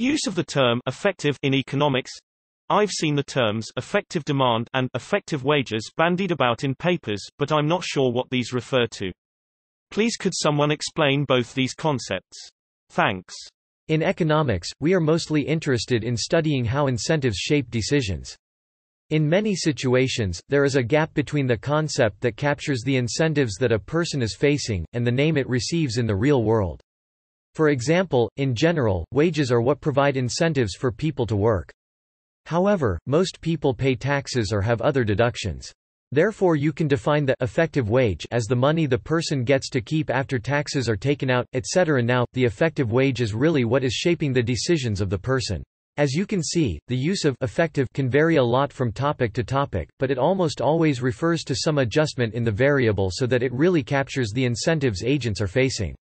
Use of the term effective in economics I've seen the terms effective demand and effective wages bandied about in papers, but I'm not sure what these refer to. Please could someone explain both these concepts? Thanks. In economics, we are mostly interested in studying how incentives shape decisions. In many situations, there is a gap between the concept that captures the incentives that a person is facing, and the name it receives in the real world. For example, in general, wages are what provide incentives for people to work. However, most people pay taxes or have other deductions. Therefore you can define the effective wage as the money the person gets to keep after taxes are taken out, etc. Now, the effective wage is really what is shaping the decisions of the person. As you can see, the use of effective can vary a lot from topic to topic, but it almost always refers to some adjustment in the variable so that it really captures the incentives agents are facing.